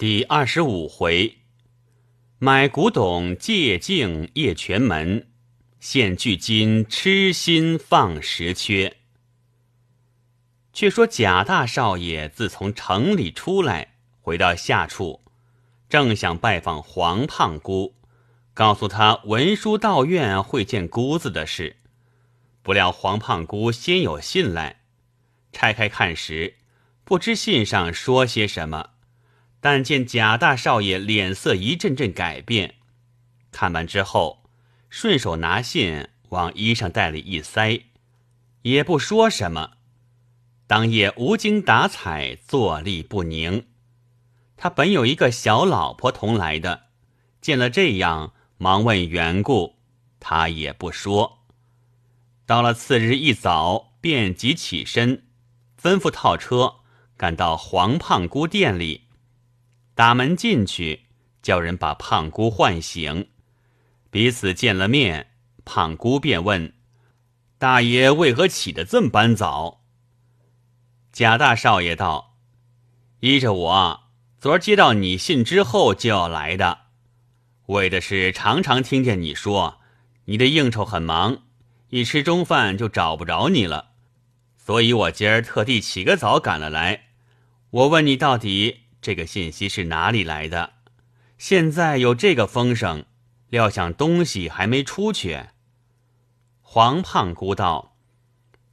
第二十五回，买古董借镜夜泉门，现距今痴心放石缺。却说贾大少爷自从城里出来，回到下处，正想拜访黄胖姑，告诉他文书道院会见姑子的事，不料黄胖姑先有信来，拆开看时，不知信上说些什么。但见贾大少爷脸色一阵阵改变，看完之后，顺手拿信往衣裳袋里一塞，也不说什么。当夜无精打采，坐立不宁。他本有一个小老婆同来的，见了这样，忙问缘故，他也不说。到了次日一早，便即起身，吩咐套车，赶到黄胖姑店里。打门进去，叫人把胖姑唤醒。彼此见了面，胖姑便问：“大爷为何起得这般早？”贾大少爷道：“依着我，昨儿接到你信之后就要来的，为的是常常听见你说你的应酬很忙，一吃中饭就找不着你了，所以我今儿特地起个早赶了来。我问你到底。”这个信息是哪里来的？现在有这个风声，料想东西还没出去。黄胖姑道：“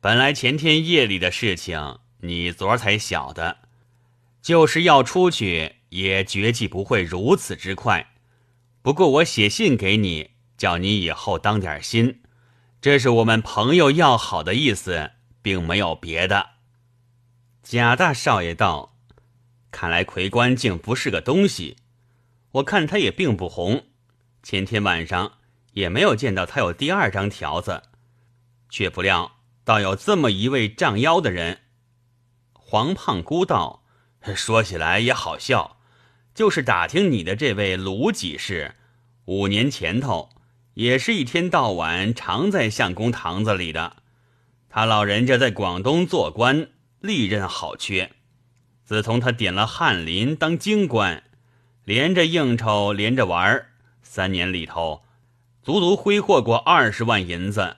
本来前天夜里的事情，你昨儿才晓得，就是要出去，也绝计不会如此之快。不过我写信给你，叫你以后当点心，这是我们朋友要好的意思，并没有别的。”贾大少爷道。看来魁官竟不是个东西，我看他也并不红，前天晚上也没有见到他有第二张条子，却不料倒有这么一位仗腰的人。黄胖姑道：“说起来也好笑，就是打听你的这位卢几氏，五年前头也是一天到晚常在相公堂子里的，他老人家在广东做官，历任好缺。”自从他点了翰林当京官，连着应酬，连着玩儿，三年里头，足足挥霍过二十万银子。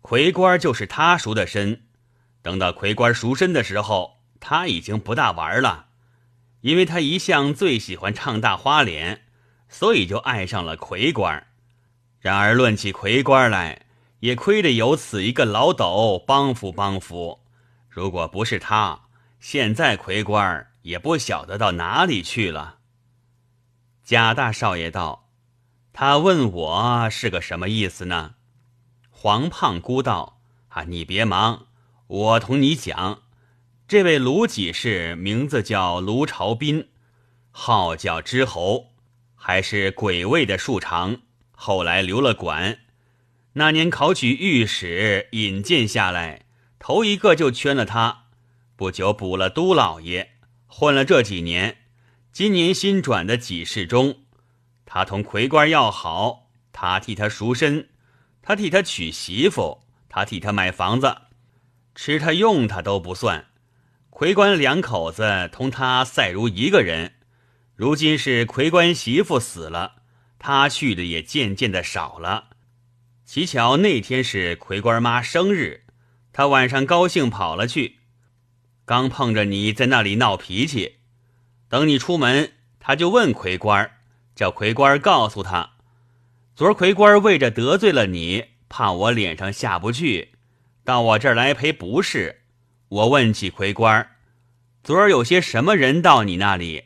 魁官就是他赎的身。等到魁官赎身的时候，他已经不大玩了，因为他一向最喜欢唱大花脸，所以就爱上了魁官。然而论起魁官来，也亏得有此一个老斗帮扶帮扶。如果不是他。现在魁官也不晓得到哪里去了。贾大少爷道：“他问我是个什么意思呢？”黄胖姑道：“啊，你别忙，我同你讲，这位卢几世名字叫卢朝斌，号叫知侯，还是鬼位的庶长，后来留了馆，那年考取御史，引荐下来，头一个就圈了他。”不久补了都老爷，混了这几年，今年新转的几世中，他同魁官要好，他替他赎身，他替他娶媳妇，他替他买房子，吃他用他都不算。魁官两口子同他赛如一个人。如今是魁官媳妇死了，他去的也渐渐的少了。奇巧那天是魁官妈生日，他晚上高兴跑了去。刚碰着你在那里闹脾气，等你出门，他就问奎官叫奎官告诉他，昨儿奎官为着得罪了你，怕我脸上下不去，到我这儿来赔不是。我问起奎官昨儿有些什么人到你那里？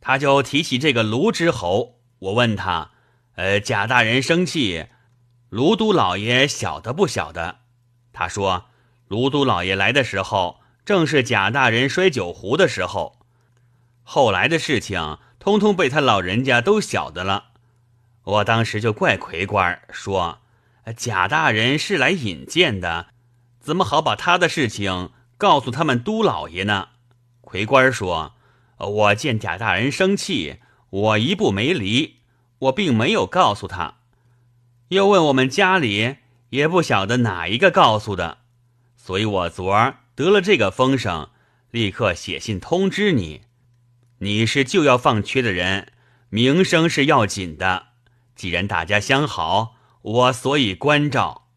他就提起这个卢之侯。我问他，呃，贾大人生气，卢都老爷晓得不晓得？他说，卢都老爷来的时候。正是贾大人摔酒壶的时候，后来的事情通通被他老人家都晓得了。我当时就怪奎官说：“贾大人是来引荐的，怎么好把他的事情告诉他们都老爷呢？”奎官说：“我见贾大人生气，我一步没离，我并没有告诉他。又问我们家里也不晓得哪一个告诉的，所以我昨儿。”得了这个风声，立刻写信通知你。你是就要放缺的人，名声是要紧的。既然大家相好，我所以关照。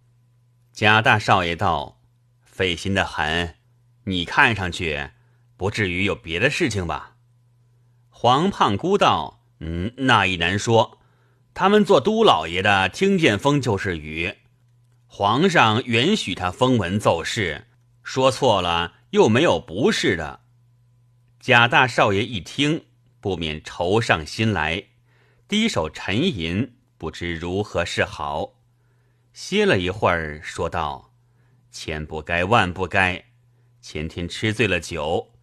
贾大少爷道：“费心的很，你看上去不至于有别的事情吧？”黄胖姑道：“嗯，那一难说。他们做都老爷的，听见风就是雨。皇上允许他封文奏事。”说错了又没有不是的，贾大少爷一听不免愁上心来，低首沉吟，不知如何是好。歇了一会儿，说道：“千不该万不该，前天吃醉了酒，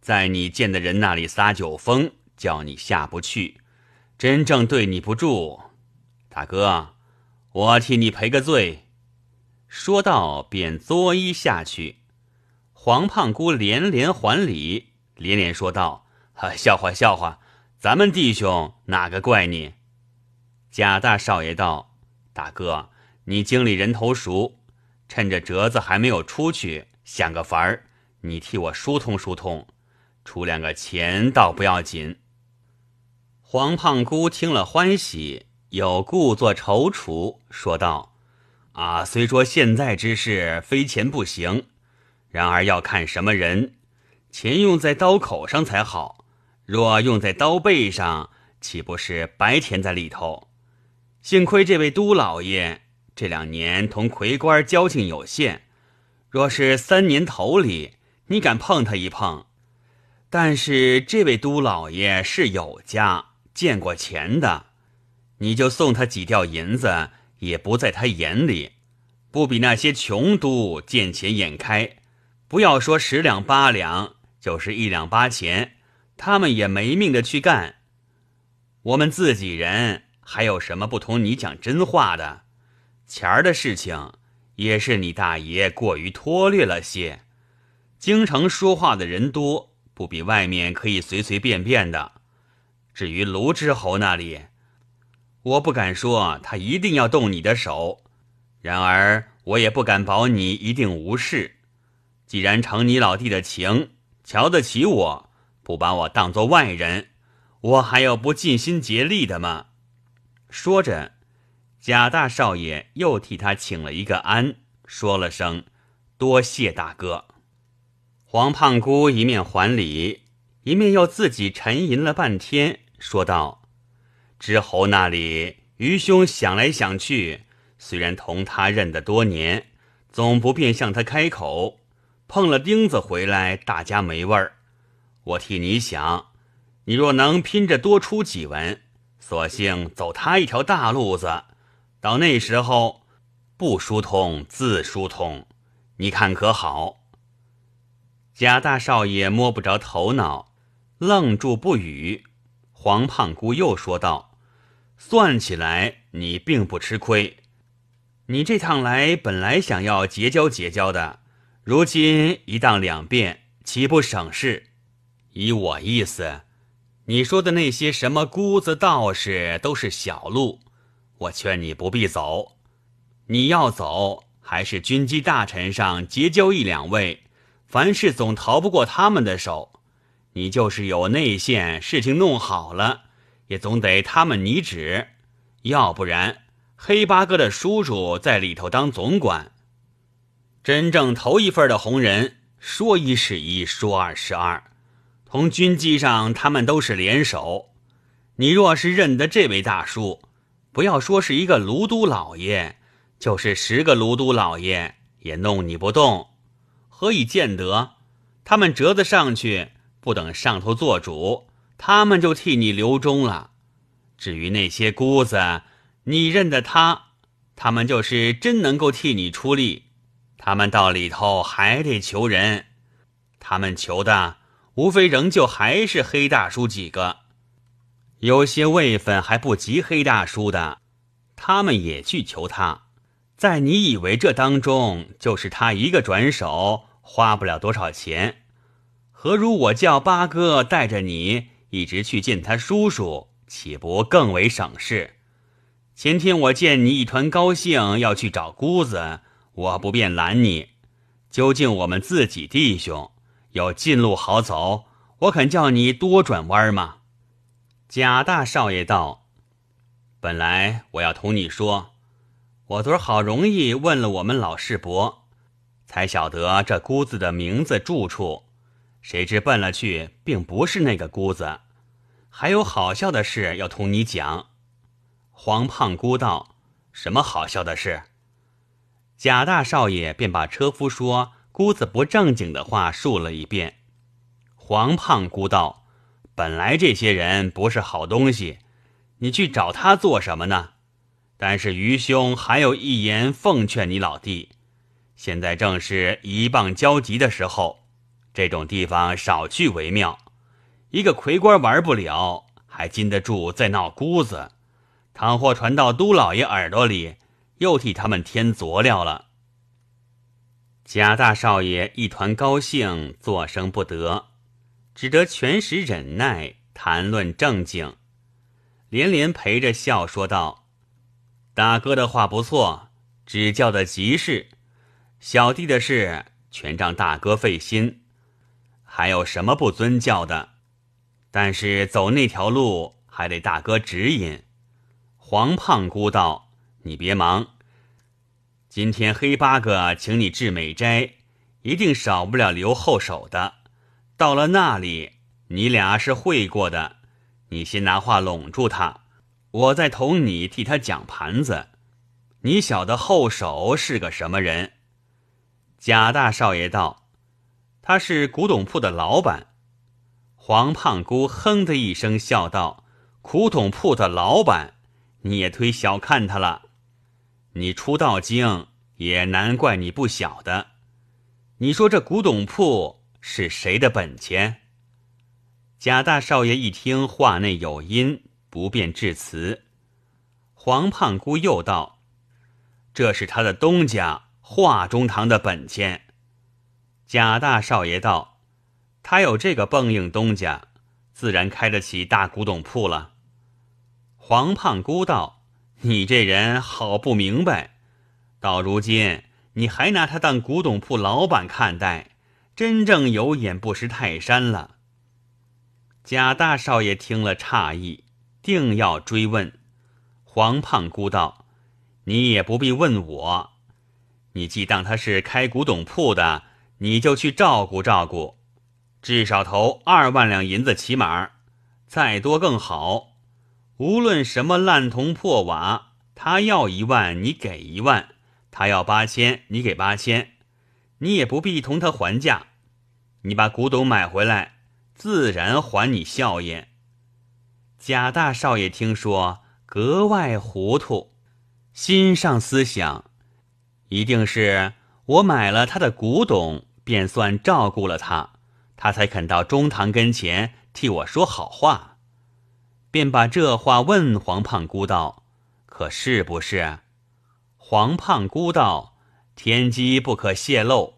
在你见的人那里撒酒疯，叫你下不去，真正对你不住。大哥，我替你赔个罪。”说道，便作揖下去。黄胖姑连连还礼，连连说道：“啊、笑话笑话，咱们弟兄哪个怪你？”贾大少爷道：“大哥，你经理人头熟，趁着折子还没有出去，想个法儿，你替我疏通疏通，出两个钱倒不要紧。”黄胖姑听了欢喜，又故作踌躇，说道：“啊，虽说现在之事非钱不行。”然而要看什么人，钱用在刀口上才好。若用在刀背上，岂不是白填在里头？幸亏这位都老爷这两年同奎官交情有限，若是三年头里你敢碰他一碰，但是这位都老爷是有家见过钱的，你就送他几吊银子也不在他眼里，不比那些穷都见钱眼开。不要说十两八两，就是一两八钱，他们也没命的去干。我们自己人还有什么不同？你讲真话的，钱儿的事情也是你大爷过于拖略了些。京城说话的人多，不比外面可以随随便便的。至于卢知侯那里，我不敢说他一定要动你的手，然而我也不敢保你一定无事。既然承你老弟的情，瞧得起我，不把我当做外人，我还有不尽心竭力的吗？说着，贾大少爷又替他请了一个安，说了声“多谢大哥”。黄胖姑一面还礼，一面又自己沉吟了半天，说道：“知侯那里，愚兄想来想去，虽然同他认得多年，总不便向他开口。”碰了钉子回来，大家没味儿。我替你想，你若能拼着多出几文，索性走他一条大路子，到那时候，不疏通自疏通，你看可好？贾大少爷摸不着头脑，愣住不语。黄胖姑又说道：“算起来，你并不吃亏。你这趟来，本来想要结交结交的。”如今一荡两变，岂不省事？依我意思，你说的那些什么姑子道士都是小路，我劝你不必走。你要走，还是军机大臣上结交一两位，凡事总逃不过他们的手。你就是有内线，事情弄好了，也总得他们拟旨。要不然，黑八哥的叔叔在里头当总管。真正头一份的红人，说一是一，说二是二。同军机上，他们都是联手。你若是认得这位大叔，不要说是一个卢都老爷，就是十个卢都老爷也弄你不动。何以见得？他们折子上去，不等上头做主，他们就替你留中了。至于那些姑子，你认得他，他们就是真能够替你出力。他们到里头还得求人，他们求的无非仍旧还是黑大叔几个，有些位分还不及黑大叔的，他们也去求他。在你以为这当中，就是他一个转手，花不了多少钱，何如我叫八哥带着你一直去见他叔叔，岂不更为省事？前天我见你一团高兴，要去找姑子。我不便拦你，究竟我们自己弟兄有近路好走，我肯叫你多转弯吗？贾大少爷道：“本来我要同你说，我昨儿好容易问了我们老世伯，才晓得这姑子的名字住处，谁知奔了去，并不是那个姑子，还有好笑的事要同你讲。”黄胖姑道：“什么好笑的事？”贾大少爷便把车夫说姑子不正经的话述了一遍。黄胖姑道：“本来这些人不是好东西，你去找他做什么呢？但是余兄还有一言奉劝你老弟：现在正是一棒交集的时候，这种地方少去为妙。一个魁官玩不了，还禁得住再闹姑子，倘或传到都老爷耳朵里。”又替他们添佐料了。贾大少爷一团高兴，作声不得，只得全时忍耐，谈论正经，连连陪着笑说道：“大哥的话不错，指教的极是。小弟的事全仗大哥费心，还有什么不尊教的？但是走那条路还得大哥指引。”黄胖姑道。你别忙。今天黑八哥请你治美斋，一定少不了留后手的。到了那里，你俩是会过的。你先拿话拢住他，我再同你替他讲盘子。你晓得后手是个什么人？贾大少爷道：“他是古董铺的老板。”黄胖姑哼的一声，笑道：“古董铺的老板，你也忒小看他了。”你出道经也难怪你不晓得。你说这古董铺是谁的本钱？贾大少爷一听话内有音，不便致辞。黄胖姑又道：“这是他的东家华中堂的本钱。”贾大少爷道：“他有这个蹦硬东家，自然开得起大古董铺了。”黄胖姑道。你这人好不明白，到如今你还拿他当古董铺老板看待，真正有眼不识泰山了。贾大少爷听了诧异，定要追问。黄胖姑道：“你也不必问我，你既当他是开古董铺的，你就去照顾照顾，至少投二万两银子，起码，再多更好。”无论什么烂铜破瓦，他要一万你给一万，他要八千你给八千，你也不必同他还价。你把古董买回来，自然还你笑颜。贾大少爷听说格外糊涂，心上思想，一定是我买了他的古董，便算照顾了他，他才肯到中堂跟前替我说好话。便把这话问黄胖姑道：“可是不是？”黄胖姑道：“天机不可泄露，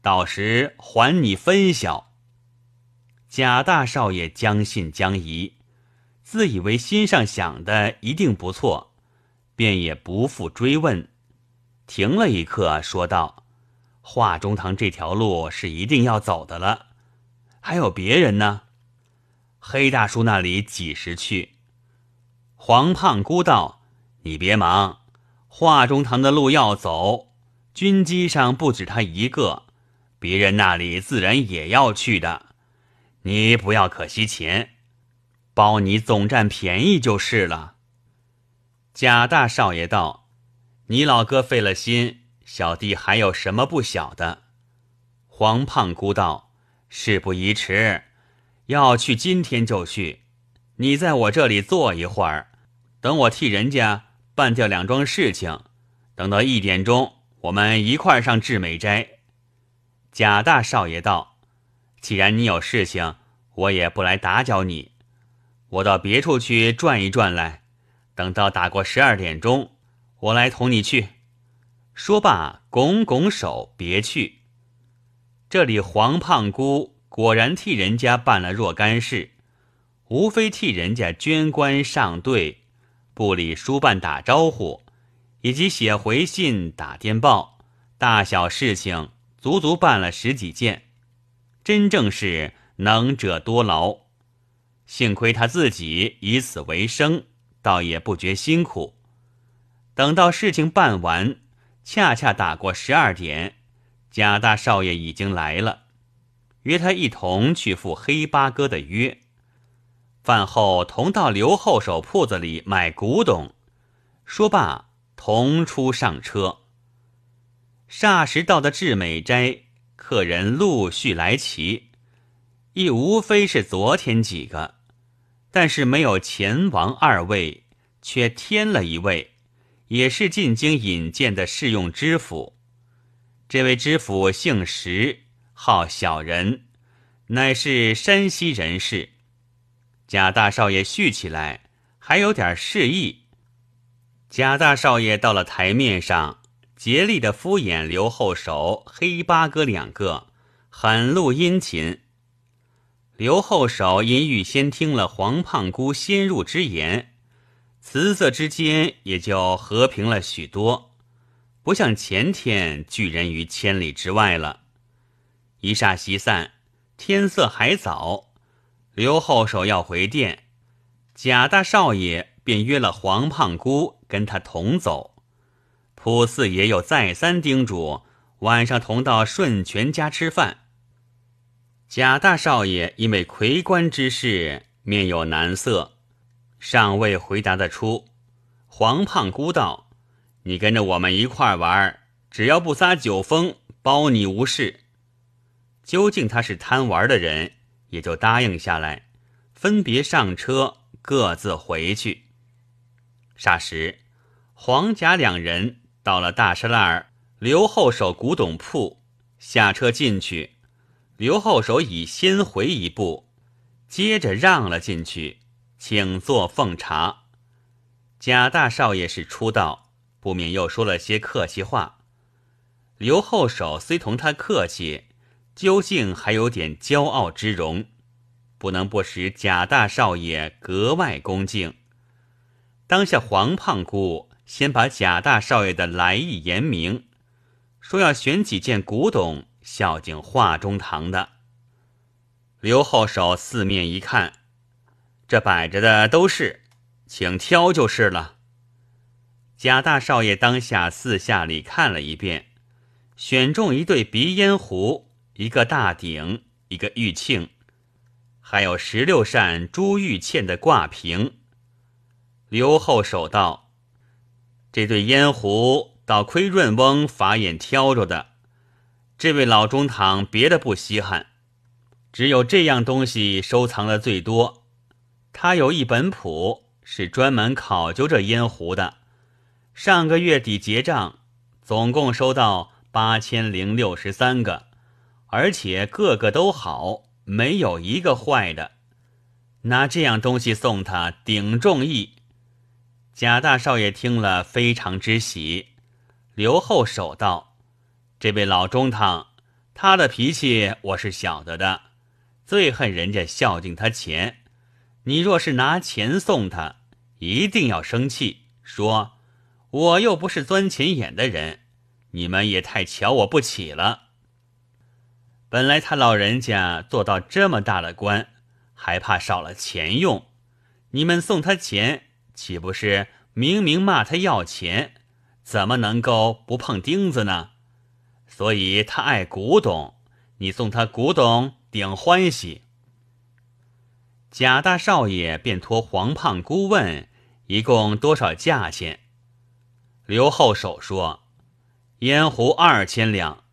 到时还你分晓。”贾大少爷将信将疑，自以为心上想的一定不错，便也不复追问。停了一刻，说道：“画中堂这条路是一定要走的了，还有别人呢？”黑大叔那里几时去？黄胖姑道：“你别忙，华中堂的路要走，军机上不止他一个，别人那里自然也要去的。你不要可惜钱，包你总占便宜就是了。”贾大少爷道：“你老哥费了心，小弟还有什么不晓得？”黄胖姑道：“事不宜迟。”要去，今天就去。你在我这里坐一会儿，等我替人家办掉两桩事情。等到一点钟，我们一块儿上智美斋。贾大少爷道：“既然你有事情，我也不来打搅你。我到别处去转一转来。等到打过十二点钟，我来同你去。”说罢，拱拱手，别去。这里黄胖姑。果然替人家办了若干事，无非替人家捐官上队、部里书办打招呼，以及写回信、打电报，大小事情足足办了十几件，真正是能者多劳。幸亏他自己以此为生，倒也不觉辛苦。等到事情办完，恰恰打过十二点，贾大少爷已经来了。约他一同去赴黑八哥的约，饭后同到刘后手铺子里买古董。说罢，同出上车。霎时到的至美斋，客人陆续来齐，亦无非是昨天几个，但是没有钱王二位，却添了一位，也是进京引荐的试用知府。这位知府姓石。号小人，乃是山西人士。贾大少爷续起来还有点示意。贾大少爷到了台面上，竭力的敷衍刘后手、黑八哥两个，很露殷勤。刘后手因预先听了黄胖姑先入之言，辞色之间也就和平了许多，不像前天拒人于千里之外了。一霎席散，天色还早，刘后手要回殿，贾大少爷便约了黄胖姑跟他同走。蒲四爷又再三叮嘱，晚上同到顺全家吃饭。贾大少爷因为魁官之事，面有难色，尚未回答得出。黄胖姑道：“你跟着我们一块玩，只要不撒酒疯，包你无事。”究竟他是贪玩的人，也就答应下来，分别上车，各自回去。霎时，黄甲两人到了大栅栏，刘后手古董铺下车进去。刘后手已先回一步，接着让了进去，请坐奉茶。贾大少爷是出道，不免又说了些客气话。刘后手虽同他客气。究竟还有点骄傲之容，不能不使贾大少爷格外恭敬。当下黄胖姑先把贾大少爷的来意言明，说要选几件古董孝敬画中堂的。刘后手四面一看，这摆着的都是，请挑就是了。贾大少爷当下四下里看了一遍，选中一对鼻烟壶。一个大鼎，一个玉磬，还有十六扇珠玉嵌的挂屏。刘后守道：“这对烟壶倒亏润翁法眼挑着的。这位老中堂别的不稀罕，只有这样东西收藏的最多。他有一本谱，是专门考究这烟壶的。上个月底结账，总共收到八千零六十三个。”而且个个都好，没有一个坏的。拿这样东西送他，顶重意。贾大少爷听了非常之喜，留后手道：“这位老中堂，他的脾气我是晓得的，最恨人家孝敬他钱。你若是拿钱送他，一定要生气，说我又不是钻钱眼的人，你们也太瞧我不起了。”本来他老人家做到这么大的官，还怕少了钱用，你们送他钱，岂不是明明骂他要钱？怎么能够不碰钉子呢？所以他爱古董，你送他古董顶欢喜。贾大少爷便托黄胖姑问，一共多少价钱？刘后手说：烟壶二千两。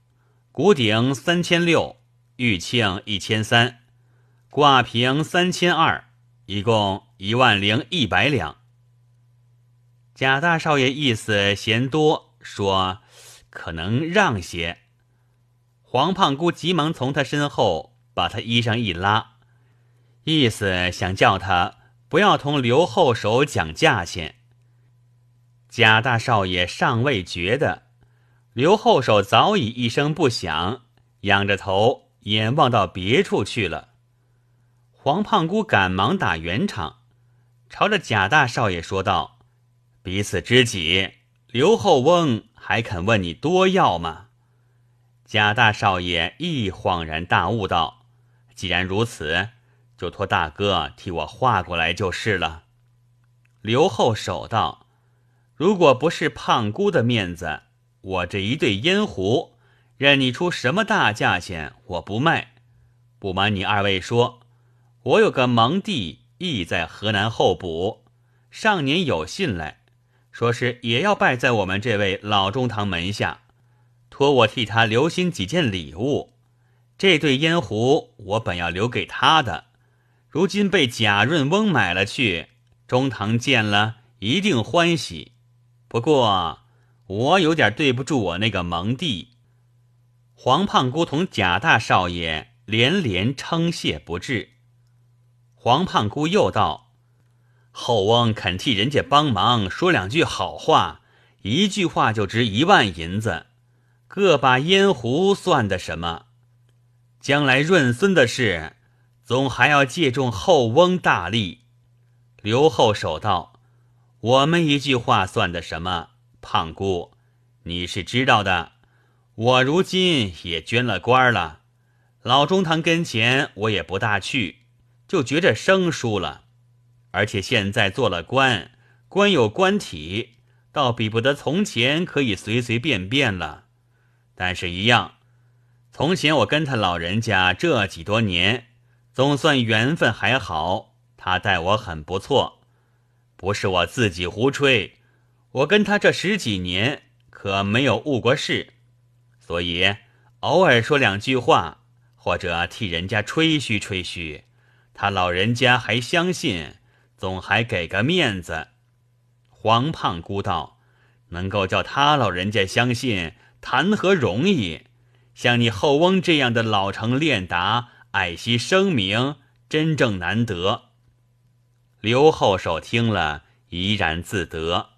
五鼎三千六，玉磬一千三，挂瓶三千二，一共一万零一百两。贾大少爷意思嫌多，说可能让些。黄胖姑急忙从他身后把他衣裳一拉，意思想叫他不要同刘后手讲价钱。贾大少爷尚未觉得。刘后手早已一声不响，仰着头眼望到别处去了。黄胖姑赶忙打圆场，朝着贾大少爷说道：“彼此知己，刘后翁还肯问你多要吗？”贾大少爷亦恍然大悟道：“既然如此，就托大哥替我画过来就是了。”刘后手道：“如果不是胖姑的面子。”我这一对烟壶，任你出什么大价钱，我不卖。不瞒你二位说，我有个忙弟，亦在河南候补，上年有信来，说是也要拜在我们这位老中堂门下，托我替他留心几件礼物。这对烟壶我本要留给他的，如今被贾润翁买了去，中堂见了一定欢喜。不过。我有点对不住我那个蒙弟，黄胖姑同贾大少爷连连称谢不至。黄胖姑又道：“后翁肯替人家帮忙，说两句好话，一句话就值一万银子，个把烟壶算的什么？将来润孙的事，总还要借重后翁大力。”刘后守道：“我们一句话算的什么？”胖姑，你是知道的，我如今也捐了官了，老中堂跟前我也不大去，就觉着生疏了。而且现在做了官，官有官体，倒比不得从前可以随随便便了。但是，一样，从前我跟他老人家这几多年，总算缘分还好，他待我很不错，不是我自己胡吹。我跟他这十几年可没有误过事，所以偶尔说两句话，或者替人家吹嘘吹嘘，他老人家还相信，总还给个面子。黄胖姑道：“能够叫他老人家相信，谈何容易？像你后翁这样的老成练达、爱惜声名，真正难得。”刘后手听了，怡然自得。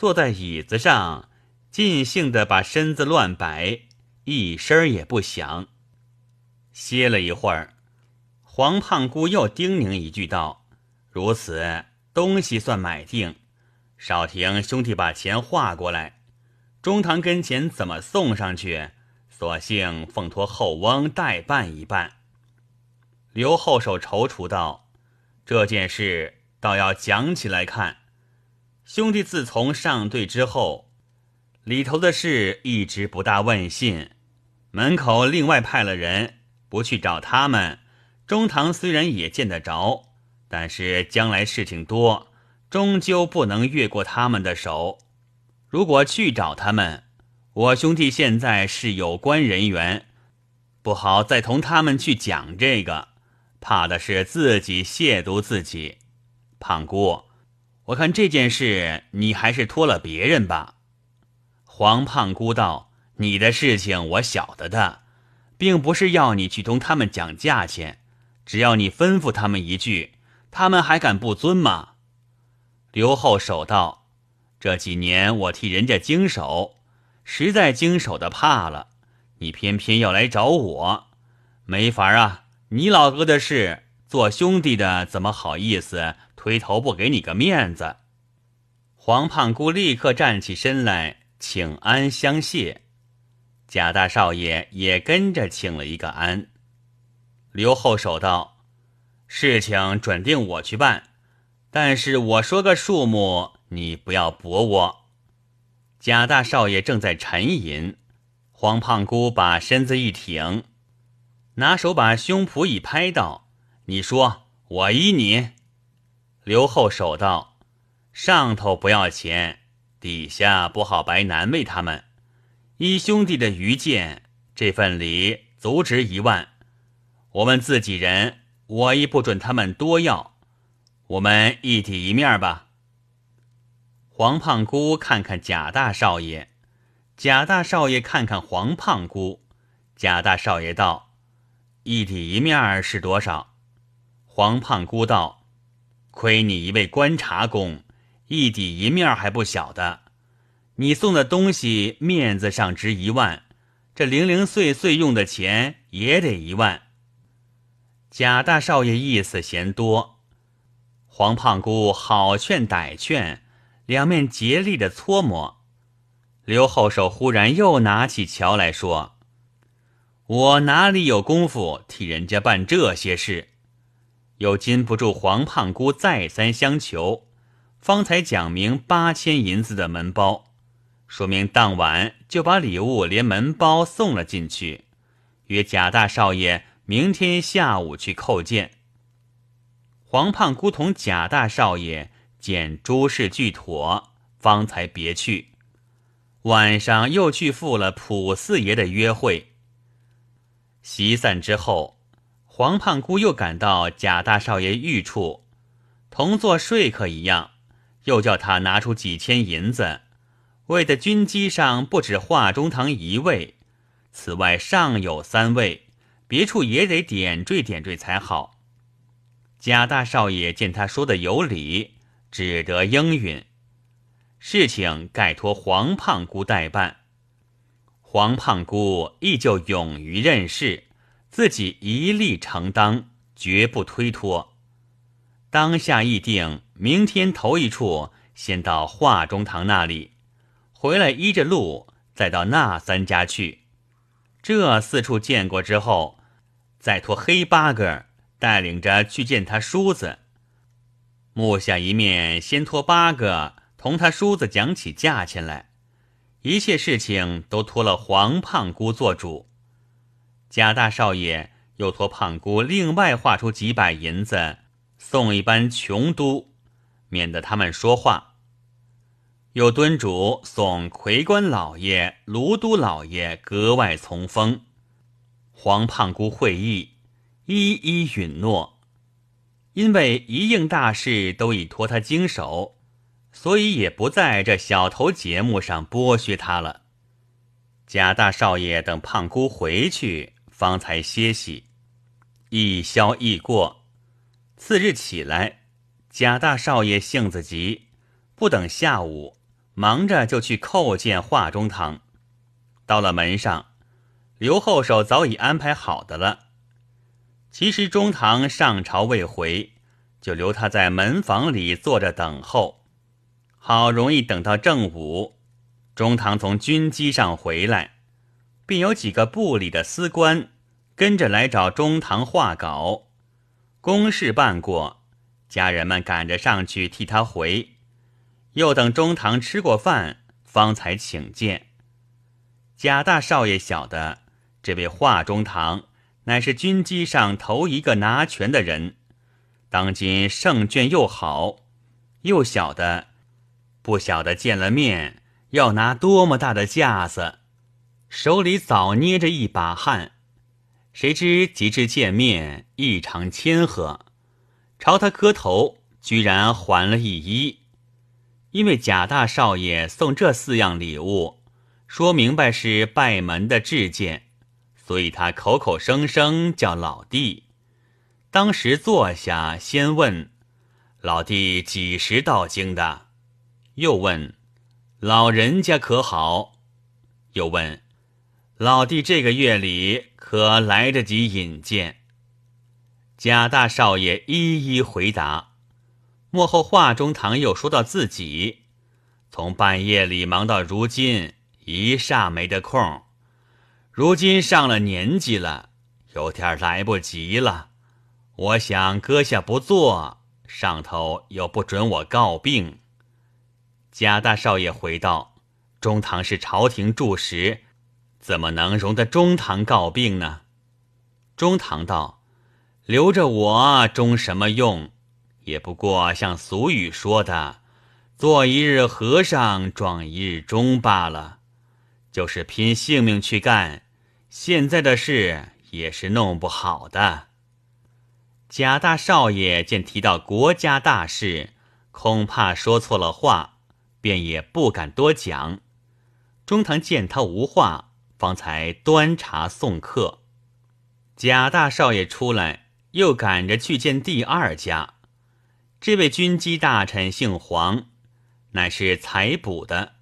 坐在椅子上，尽兴的把身子乱摆，一声也不响。歇了一会儿，黄胖姑又叮咛一句道：“如此东西算买定，少廷兄弟把钱划过来。中堂跟前怎么送上去？索性奉托后翁代办一办。”刘后手踌躇道：“这件事倒要讲起来看。”兄弟自从上队之后，里头的事一直不大问信。门口另外派了人，不去找他们。中堂虽然也见得着，但是将来事情多，终究不能越过他们的手。如果去找他们，我兄弟现在是有关人员，不好再同他们去讲这个，怕的是自己亵渎自己。胖姑。我看这件事，你还是托了别人吧。黄胖姑道：“你的事情我晓得的，并不是要你去同他们讲价钱，只要你吩咐他们一句，他们还敢不尊吗？”刘后守道：“这几年我替人家经手，实在经手的怕了。你偏偏要来找我，没法啊！你老哥的事，做兄弟的怎么好意思？”推头不给你个面子，黄胖姑立刻站起身来请安相谢，贾大少爷也跟着请了一个安。刘后手道：“事情准定我去办，但是我说个数目，你不要驳我。”贾大少爷正在沉吟，黄胖姑把身子一挺，拿手把胸脯一拍道：“你说，我依你。”刘后守道：“上头不要钱，底下不好白难为他们。依兄弟的愚见，这份礼足值一万。我们自己人，我亦不准他们多要。我们一抵一面吧。”黄胖姑看看贾大少爷，贾大少爷看看黄胖姑。贾大少爷道：“一抵一面是多少？”黄胖姑道。亏你一位观察工，一底一面还不晓得。你送的东西面子上值一万，这零零碎碎用的钱也得一万。贾大少爷意思嫌多，黄胖姑好劝歹劝，两面竭力的搓磨。刘后手忽然又拿起桥来说：“我哪里有功夫替人家办这些事？”又禁不住黄胖姑再三相求，方才讲明八千银子的门包，说明当晚就把礼物连门包送了进去，约贾大少爷明天下午去叩见。黄胖姑同贾大少爷见诸事俱妥，方才别去。晚上又去赴了普四爷的约会。席散之后。黄胖姑又赶到贾大少爷御处，同做说客一样，又叫他拿出几千银子，为的军机上不止画中堂一位，此外尚有三位，别处也得点缀点缀才好。贾大少爷见他说的有理，只得应允，事情改托黄胖姑代办，黄胖姑依旧勇于任事。自己一力承当，绝不推脱。当下议定，明天头一处先到画中堂那里，回来依着路，再到那三家去。这四处见过之后，再托黑八哥带领着去见他叔子。木下一面先托八哥同他叔子讲起价钱来，一切事情都托了黄胖姑做主。贾大少爷又托胖姑另外画出几百银子送一班穷都，免得他们说话。又敦嘱送奎官老爷、卢都老爷格外从风。黄胖姑会意，一一允诺。因为一应大事都已托他经手，所以也不在这小头节目上剥削他了。贾大少爷等胖姑回去。方才歇息，一宵一过，次日起来，贾大少爷性子急，不等下午，忙着就去叩见画中堂。到了门上，刘后手早已安排好的了。其实中堂上朝未回，就留他在门房里坐着等候。好容易等到正午，中堂从军机上回来。便有几个部里的司官跟着来找中堂画稿，公事办过，家人们赶着上去替他回，又等中堂吃过饭方才请见。贾大少爷晓得，这位画中堂乃是军机上头一个拿权的人，当今圣眷又好，又晓得，不晓得见了面要拿多么大的架子。手里早捏着一把汗，谁知及至见面，异常谦和，朝他磕头，居然还了一一。因为贾大少爷送这四样礼物，说明白是拜门的致见，所以他口口声声叫老弟。当时坐下，先问老弟几时到京的，又问老人家可好，又问。老弟，这个月里可来得及引荐？贾大少爷一一回答。幕后话中堂又说到自己，从半夜里忙到如今，一霎没得空。如今上了年纪了，有点来不及了。我想搁下不做，上头又不准我告病。贾大少爷回道：“中堂是朝廷驻使。”怎么能容得中堂告病呢？中堂道：“留着我中什么用？也不过像俗语说的，做一日和尚撞一日钟罢了。就是拼性命去干，现在的事也是弄不好的。”贾大少爷见提到国家大事，恐怕说错了话，便也不敢多讲。中堂见他无话。方才端茶送客，贾大少爷出来，又赶着去见第二家。这位军机大臣姓黄，乃是才补的。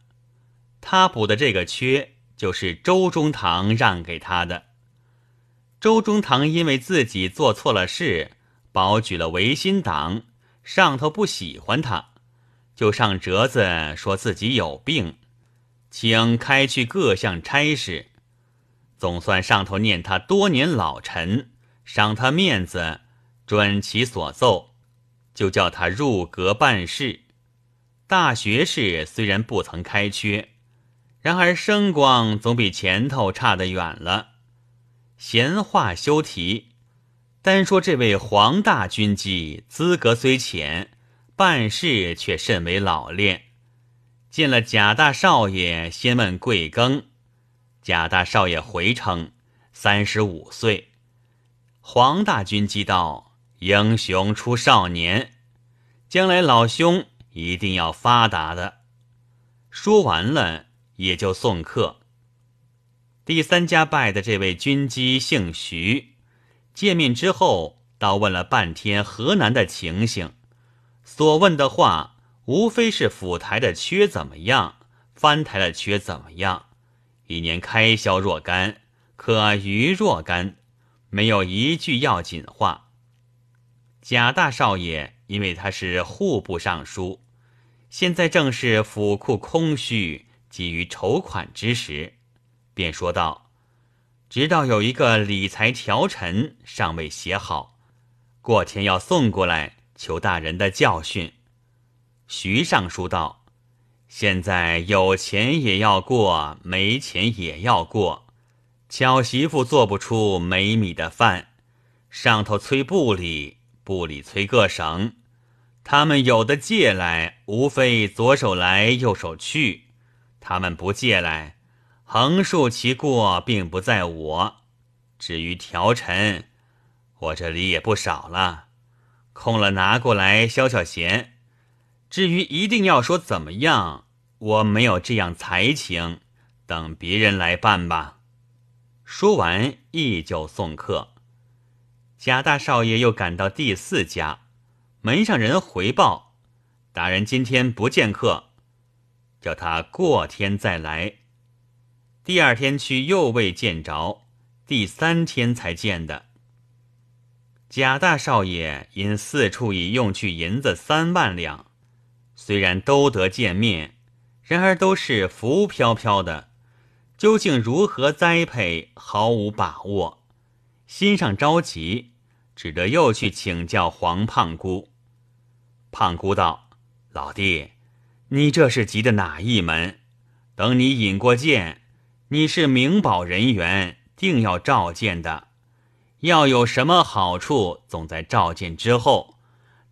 他补的这个缺，就是周中堂让给他的。周中堂因为自己做错了事，保举了维新党，上头不喜欢他，就上折子说自己有病，请开去各项差事。总算上头念他多年老臣，赏他面子，准其所奏，就叫他入阁办事。大学士虽然不曾开缺，然而声光总比前头差得远了。闲话休提，单说这位黄大军机，资格虽浅，办事却甚为老练。见了贾大少爷，先问贵庚。贾大少爷回称：“三十五岁。”黄大军机道：“英雄出少年，将来老兄一定要发达的。”说完了，也就送客。第三家拜的这位军机姓徐，见面之后倒问了半天河南的情形，所问的话无非是府台的缺怎么样，藩台的缺怎么样。一年开销若干，可余若干，没有一句要紧话。贾大少爷因为他是户部尚书，现在正是府库空虚，急于筹款之时，便说道：“直到有一个理财条陈尚未写好，过天要送过来，求大人的教训。”徐尚书道。现在有钱也要过，没钱也要过。巧媳妇做不出没米的饭。上头催部里，部里催各省。他们有的借来，无非左手来，右手去。他们不借来，横竖其过并不在我。至于调陈，我这里也不少了。空了拿过来消消闲。至于一定要说怎么样，我没有这样才情，等别人来办吧。说完，一就送客。贾大少爷又赶到第四家，门上人回报，大人今天不见客，叫他过天再来。第二天去又未见着，第三天才见的。贾大少爷因四处已用去银子三万两。虽然都得见面，然而都是浮飘飘的，究竟如何栽培，毫无把握，心上着急，只得又去请教黄胖姑。胖姑道：“老弟，你这是急的哪一门？等你引过剑，你是明保人员，定要召见的。要有什么好处，总在召见之后。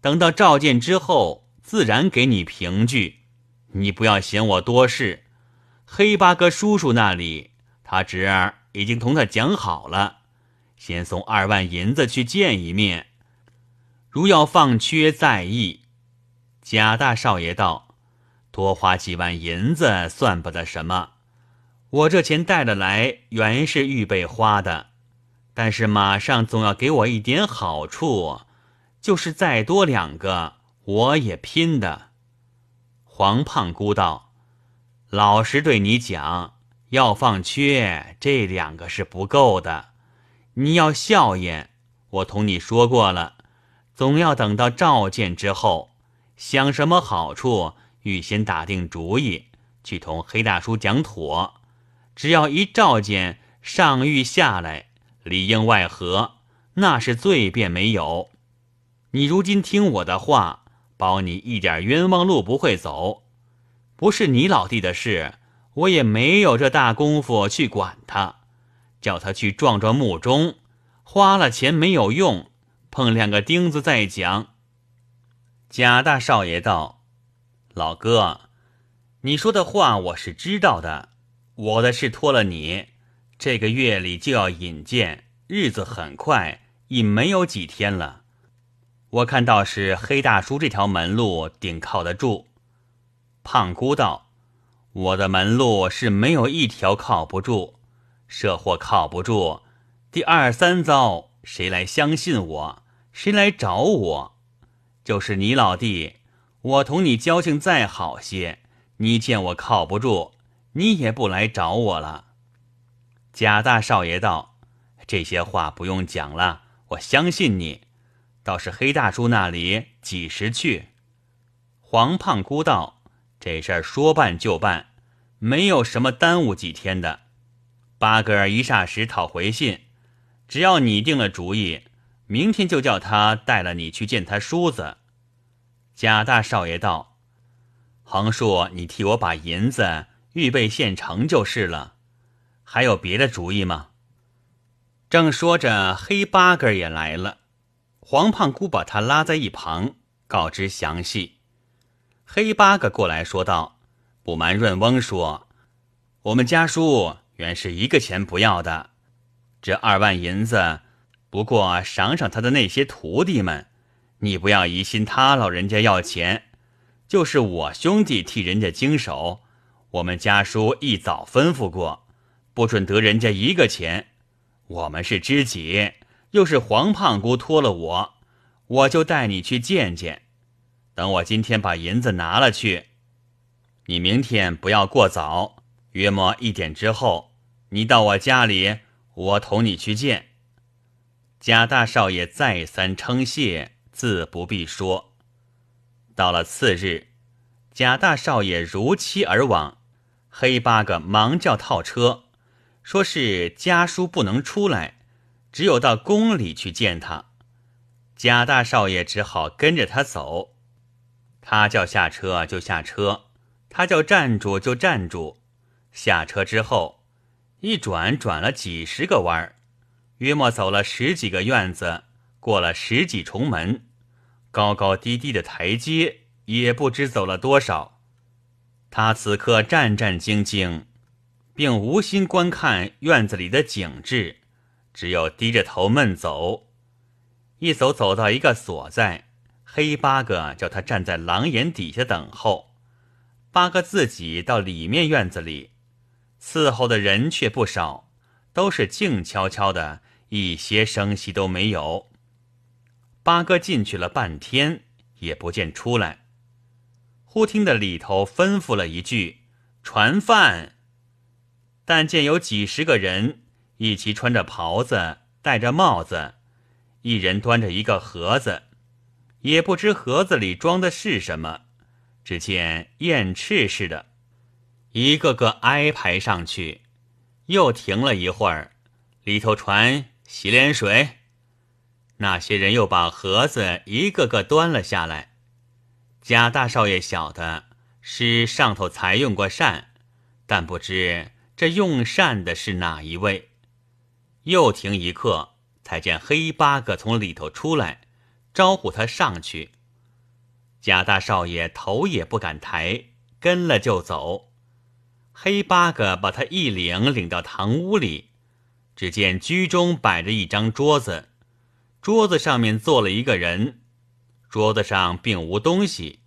等到召见之后。”自然给你凭据，你不要嫌我多事。黑八哥叔叔那里，他侄儿已经同他讲好了，先送二万银子去见一面，如要放缺再议。贾大少爷道：“多花几万银子算不得什么，我这钱带了来原是预备花的，但是马上总要给我一点好处，就是再多两个。”我也拼的，黄胖姑道：“老实对你讲，要放缺这两个是不够的。你要笑言，我同你说过了，总要等到召见之后，想什么好处，预先打定主意，去同黑大叔讲妥。只要一召见，上谕下来，里应外合，那是罪便没有。你如今听我的话。”保你一点冤枉路不会走，不是你老弟的事，我也没有这大功夫去管他。叫他去撞撞木钟，花了钱没有用，碰两个钉子再讲。贾大少爷道：“老哥，你说的话我是知道的，我的事托了你，这个月里就要引荐，日子很快，已没有几天了。”我看倒是黑大叔这条门路顶靠得住。胖姑道：“我的门路是没有一条靠不住，涉货靠不住，第二三遭谁来相信我？谁来找我？就是你老弟，我同你交情再好些，你见我靠不住，你也不来找我了。”贾大少爷道：“这些话不用讲了，我相信你。”倒是黑大叔那里几时去？黄胖姑道：“这事儿说办就办，没有什么耽误几天的。”八哥一霎时讨回信，只要你定了主意，明天就叫他带了你去见他叔子。贾大少爷道：“横竖你替我把银子预备现成就是了，还有别的主意吗？”正说着，黑八哥也来了。黄胖姑把他拉在一旁，告知详细。黑八哥过来说道：“不瞒润翁说，我们家叔原是一个钱不要的。这二万银子，不过赏赏他的那些徒弟们。你不要疑心他老人家要钱，就是我兄弟替人家经手。我们家叔一早吩咐过，不准得人家一个钱。我们是知己。”又是黄胖姑托了我，我就带你去见见。等我今天把银子拿了去，你明天不要过早，约莫一点之后，你到我家里，我同你去见。贾大少爷再三称谢，自不必说。到了次日，贾大少爷如期而往，黑八哥忙叫套车，说是家书不能出来。只有到宫里去见他，贾大少爷只好跟着他走。他叫下车就下车，他叫站住就站住。下车之后，一转转了几十个弯儿，约莫走了十几个院子，过了十几重门，高高低低的台阶也不知走了多少。他此刻战战兢兢，并无心观看院子里的景致。只有低着头闷走，一走走到一个所在，黑八哥叫他站在廊檐底下等候。八哥自己到里面院子里，伺候的人却不少，都是静悄悄的，一些声息都没有。八哥进去了半天也不见出来，忽听得里头吩咐了一句：“传饭。”但见有几十个人。一起穿着袍子，戴着帽子，一人端着一个盒子，也不知盒子里装的是什么。只见燕翅似的，一个个挨排上去，又停了一会儿。里头传洗脸水，那些人又把盒子一个个端了下来。贾大少爷晓得是上头才用过膳，但不知这用膳的是哪一位。又停一刻，才见黑八哥从里头出来，招呼他上去。贾大少爷头也不敢抬，跟了就走。黑八哥把他一领，领到堂屋里。只见居中摆着一张桌子，桌子上面坐了一个人，桌子上并无东西，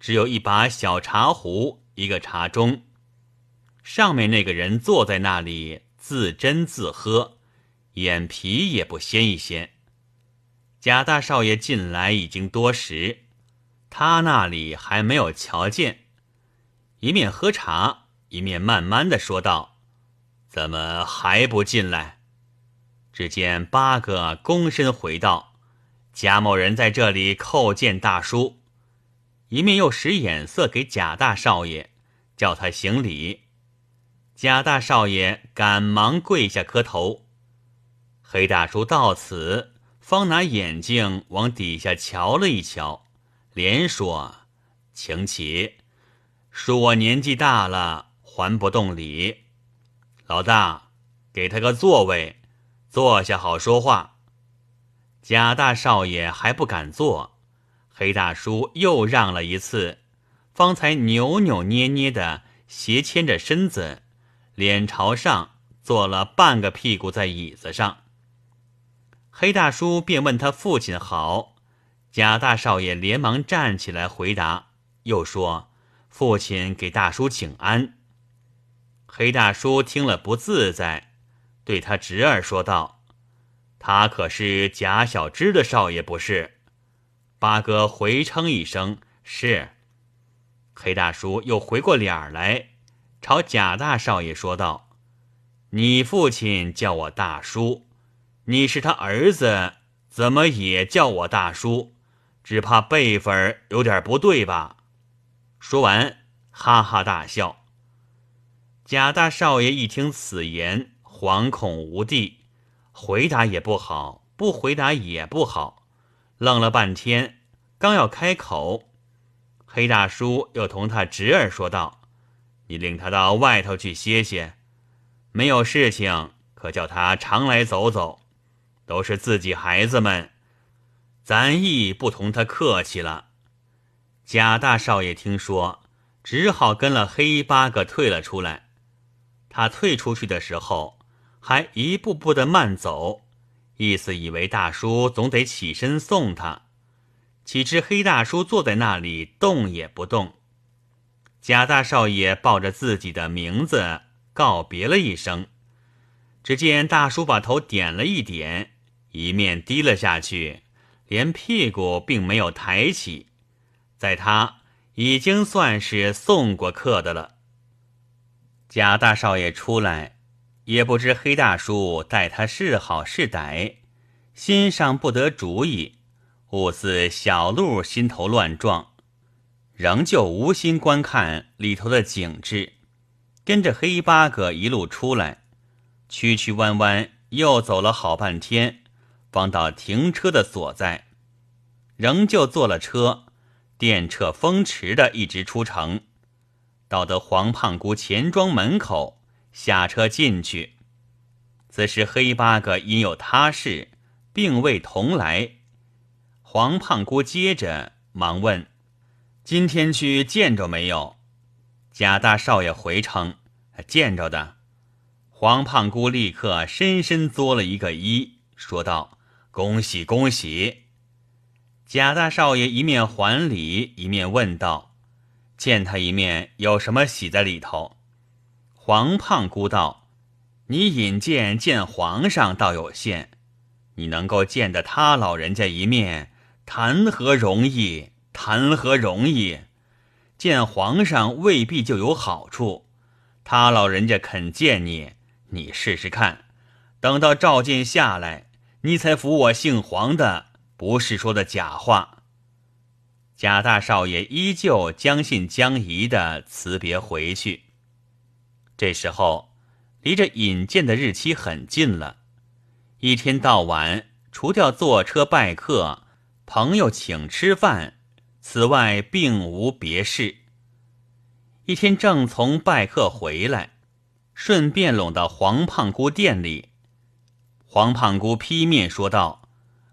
只有一把小茶壶，一个茶盅。上面那个人坐在那里，自斟自喝。眼皮也不掀一掀。贾大少爷进来已经多时，他那里还没有瞧见。一面喝茶，一面慢慢的说道：“怎么还不进来？”只见八个躬身回道：“贾某人在这里叩见大叔。”一面又使眼色给贾大少爷，叫他行礼。贾大少爷赶忙跪下磕头。黑大叔到此，方拿眼睛往底下瞧了一瞧，连说：“请起，恕我年纪大了，还不动礼。老大，给他个座位，坐下好说话。”贾大少爷还不敢坐，黑大叔又让了一次，方才扭扭捏捏的斜牵着身子，脸朝上，坐了半个屁股在椅子上。黑大叔便问他父亲好，贾大少爷连忙站起来回答，又说：“父亲给大叔请安。”黑大叔听了不自在，对他侄儿说道：“他可是贾小芝的少爷，不是？”八哥回称一声：“是。”黑大叔又回过脸来，朝贾大少爷说道：“你父亲叫我大叔。”你是他儿子，怎么也叫我大叔？只怕辈分有点不对吧。说完，哈哈大笑。贾大少爷一听此言，惶恐无地，回答也不好，不回答也不好，愣了半天，刚要开口，黑大叔又同他侄儿说道：“你领他到外头去歇歇，没有事情，可叫他常来走走。”都是自己孩子们，咱亦不同他客气了。贾大少爷听说，只好跟了黑八个退了出来。他退出去的时候，还一步步的慢走，意思以为大叔总得起身送他。岂知黑大叔坐在那里动也不动。贾大少爷抱着自己的名字告别了一声，只见大叔把头点了一点。一面低了下去，连屁股并没有抬起，在他已经算是送过客的了。贾大少爷出来，也不知黑大叔待他是好是歹，心上不得主意，兀自小鹿心头乱撞，仍旧无心观看里头的景致，跟着黑八哥一路出来，曲曲弯弯又走了好半天。放到停车的所在，仍旧坐了车，电掣风驰的一直出城，到得黄胖姑钱庄门口下车进去。此时黑八哥因有他事，并未同来。黄胖姑接着忙问：“今天去见着没有？”贾大少爷回城见着的。黄胖姑立刻深深作了一个揖，说道。恭喜恭喜，贾大少爷一面还礼，一面问道：“见他一面有什么喜在里头？”黄胖姑道：“你引荐见皇上倒有限，你能够见得他老人家一面，谈何容易？谈何容易？见皇上未必就有好处，他老人家肯见你，你试试看。等到召见下来。”你才服我姓黄的，不是说的假话。贾大少爷依旧将信将疑的辞别回去。这时候，离这引荐的日期很近了，一天到晚除掉坐车拜客、朋友请吃饭，此外并无别事。一天正从拜客回来，顺便拢到黄胖姑店里。黄胖姑劈面说道：“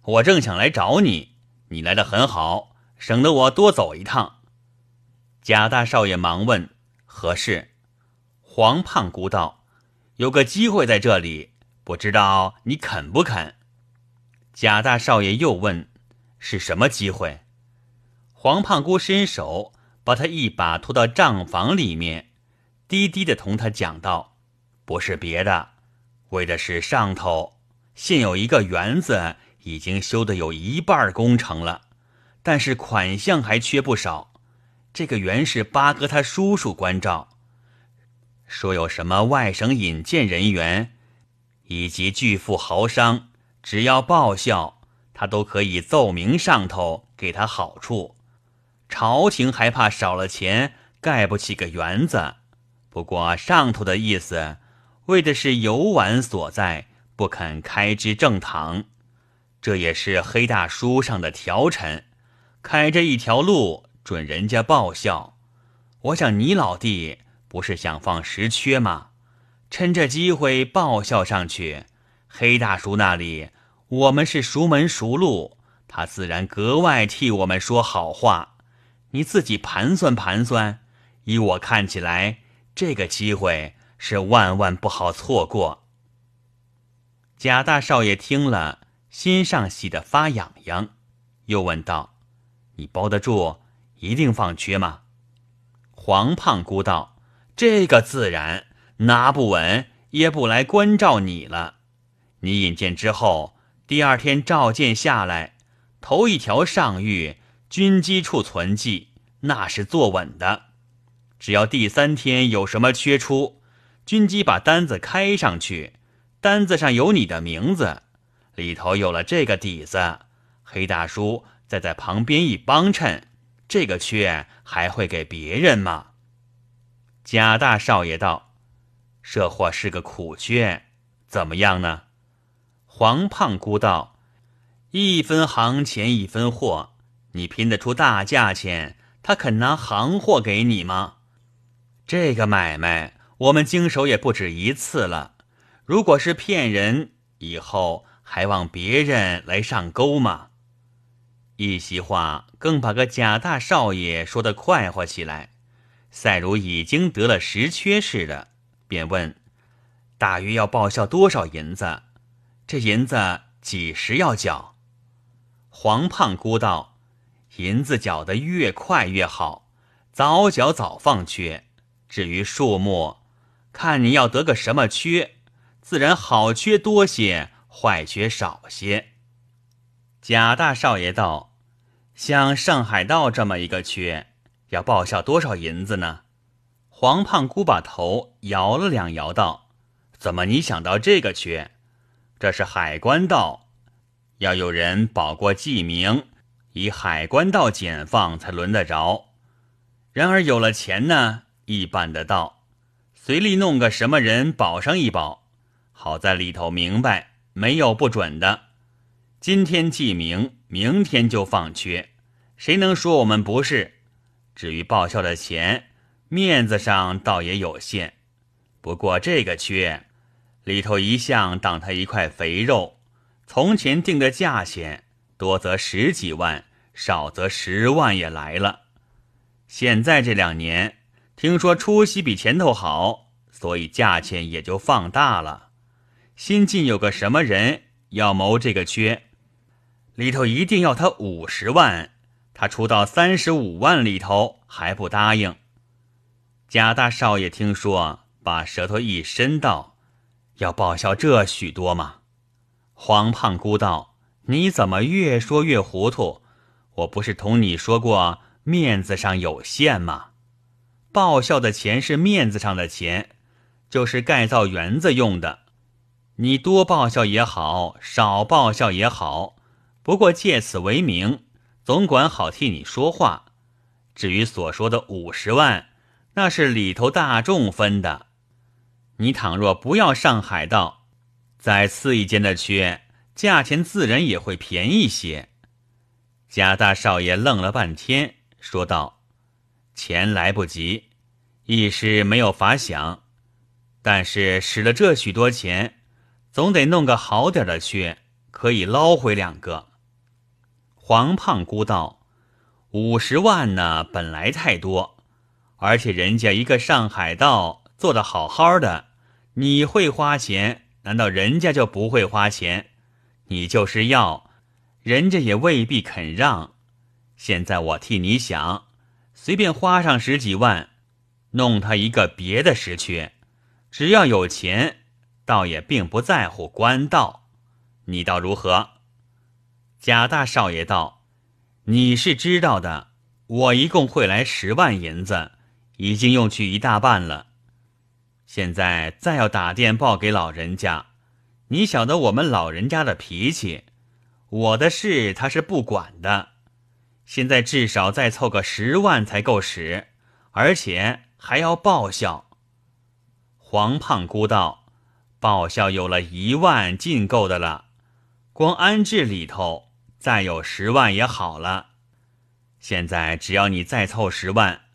我正想来找你，你来的很好，省得我多走一趟。”贾大少爷忙问：“何事？”黄胖姑道：“有个机会在这里，不知道你肯不肯。”贾大少爷又问：“是什么机会？”黄胖姑伸手把他一把拖到账房里面，低低的同他讲道：“不是别的，为的是上头。”现有一个园子已经修的有一半工程了，但是款项还缺不少。这个园是八哥他叔叔关照，说有什么外省引荐人员，以及巨富豪商，只要报效，他都可以奏明上头给他好处。朝廷还怕少了钱盖不起个园子，不过上头的意思，为的是游玩所在。不肯开支正堂，这也是黑大叔上的条陈，开着一条路，准人家报效。我想你老弟不是想放石缺吗？趁这机会报效上去，黑大叔那里我们是熟门熟路，他自然格外替我们说好话。你自己盘算盘算，依我看起来，这个机会是万万不好错过。贾大少爷听了，心上喜得发痒痒，又问道：“你包得住，一定放缺吗？”黄胖姑道：“这个自然，拿不稳也不来关照你了。你引荐之后，第二天召见下来，头一条上谕军机处存记，那是坐稳的。只要第三天有什么缺出，军机把单子开上去。”单子上有你的名字，里头有了这个底子，黑大叔再在旁边一帮衬，这个缺还会给别人吗？贾大少爷道：“这货是个苦缺，怎么样呢？”黄胖姑道：“一分行钱一分货，你拼得出大价钱，他肯拿行货给你吗？”这个买卖我们经手也不止一次了。如果是骗人，以后还望别人来上钩吗？一席话更把个贾大少爷说得快活起来。赛如已经得了十缺似的，便问：“大约要报销多少银子？这银子几时要缴？”黄胖估道：“银子缴得越快越好，早缴早放缺。至于数目，看你要得个什么缺。”自然好缺多些，坏缺少些。贾大少爷道：“像上海道这么一个缺，要报销多少银子呢？”黄胖姑把头摇了两摇，道：“怎么你想到这个缺？这是海关道，要有人保过记名，以海关道简放才轮得着。然而有了钱呢，亦办得到，随力弄个什么人保上一保。”好在里头明白，没有不准的。今天记名，明天就放缺，谁能说我们不是？至于报销的钱，面子上倒也有限。不过这个缺，里头一向当他一块肥肉。从前定的价钱，多则十几万，少则十万也来了。现在这两年，听说出息比前头好，所以价钱也就放大了。新进有个什么人要谋这个缺，里头一定要他五十万，他出到三十五万里头还不答应。贾大少爷听说，把舌头一伸道：“要报销这许多吗？”黄胖姑道：“你怎么越说越糊涂？我不是同你说过面子上有限吗？报销的钱是面子上的钱，就是盖造园子用的。”你多报效也好，少报效也好，不过借此为名，总管好替你说话。至于所说的五十万，那是里头大众分的。你倘若不要上海道，在次一间的缺，价钱自然也会便宜些。贾大少爷愣了半天，说道：“钱来不及，一时没有法想，但是使了这许多钱。”总得弄个好点的缺，可以捞回两个。黄胖估道：“五十万呢，本来太多，而且人家一个上海道做得好好的，你会花钱，难道人家就不会花钱？你就是要，人家也未必肯让。现在我替你想，随便花上十几万，弄他一个别的石缺，只要有钱。”倒也并不在乎官道，你倒如何？贾大少爷道：“你是知道的，我一共汇来十万银子，已经用去一大半了。现在再要打电报给老人家，你晓得我们老人家的脾气，我的事他是不管的。现在至少再凑个十万才够使，而且还要报效。”黄胖姑道。报销有了一万进够的了，光安置里头再有十万也好了。现在只要你再凑十万，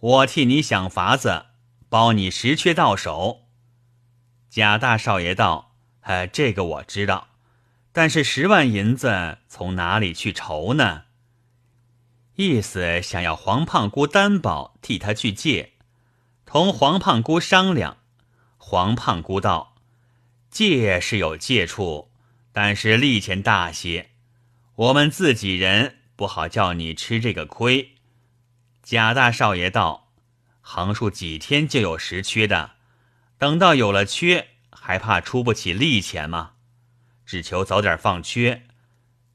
我替你想法子，包你十缺到手。贾大少爷道：“哎，这个我知道，但是十万银子从哪里去筹呢？”意思想要黄胖姑担保替他去借，同黄胖姑商量。黄胖姑道。借是有借处，但是利钱大些。我们自己人不好叫你吃这个亏。贾大少爷道：“横竖几天就有时缺的，等到有了缺，还怕出不起利钱吗？只求早点放缺，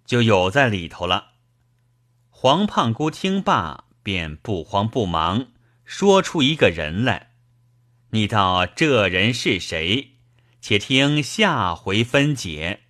就有在里头了。”黄胖姑听罢，便不慌不忙说出一个人来：“你道这人是谁？”且听下回分解。